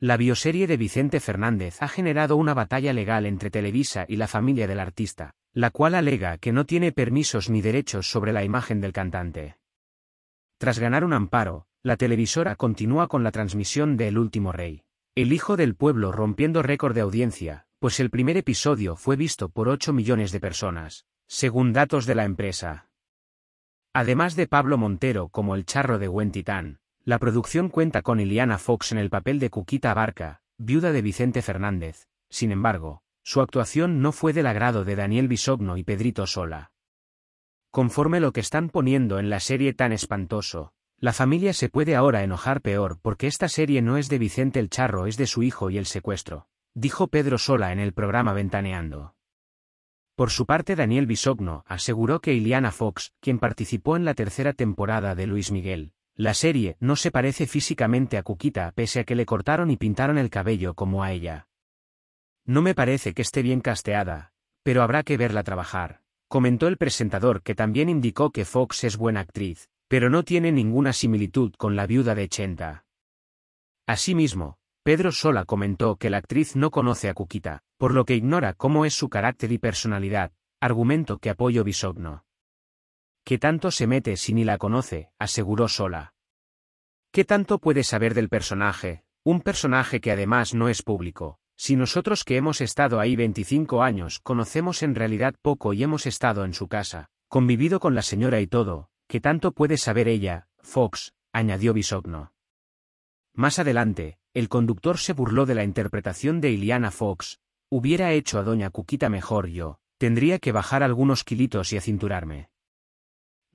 La bioserie de Vicente Fernández ha generado una batalla legal entre Televisa y la familia del artista, la cual alega que no tiene permisos ni derechos sobre la imagen del cantante. Tras ganar un amparo, la televisora continúa con la transmisión de El último rey. El hijo del pueblo rompiendo récord de audiencia, pues el primer episodio fue visto por 8 millones de personas, según datos de la empresa. Además de Pablo Montero como el charro de titán. La producción cuenta con Iliana Fox en el papel de Cuquita Barca, viuda de Vicente Fernández. Sin embargo, su actuación no fue del agrado de Daniel Bisogno y Pedrito Sola. Conforme lo que están poniendo en la serie tan espantoso, la familia se puede ahora enojar peor porque esta serie no es de Vicente el Charro, es de su hijo y el secuestro, dijo Pedro Sola en el programa Ventaneando. Por su parte Daniel Bisogno aseguró que Iliana Fox, quien participó en la tercera temporada de Luis Miguel, la serie no se parece físicamente a Cuquita pese a que le cortaron y pintaron el cabello como a ella. No me parece que esté bien casteada, pero habrá que verla trabajar, comentó el presentador que también indicó que Fox es buena actriz, pero no tiene ninguna similitud con la viuda de Chenda. Asimismo, Pedro Sola comentó que la actriz no conoce a Cuquita, por lo que ignora cómo es su carácter y personalidad, argumento que apoyo Bisogno. ¿Qué tanto se mete si ni la conoce? aseguró Sola. ¿Qué tanto puede saber del personaje? Un personaje que además no es público. Si nosotros que hemos estado ahí 25 años conocemos en realidad poco y hemos estado en su casa, convivido con la señora y todo, ¿qué tanto puede saber ella, Fox? añadió Bisogno. Más adelante, el conductor se burló de la interpretación de Iliana Fox, hubiera hecho a doña Cuquita mejor yo, tendría que bajar algunos kilitos y acinturarme.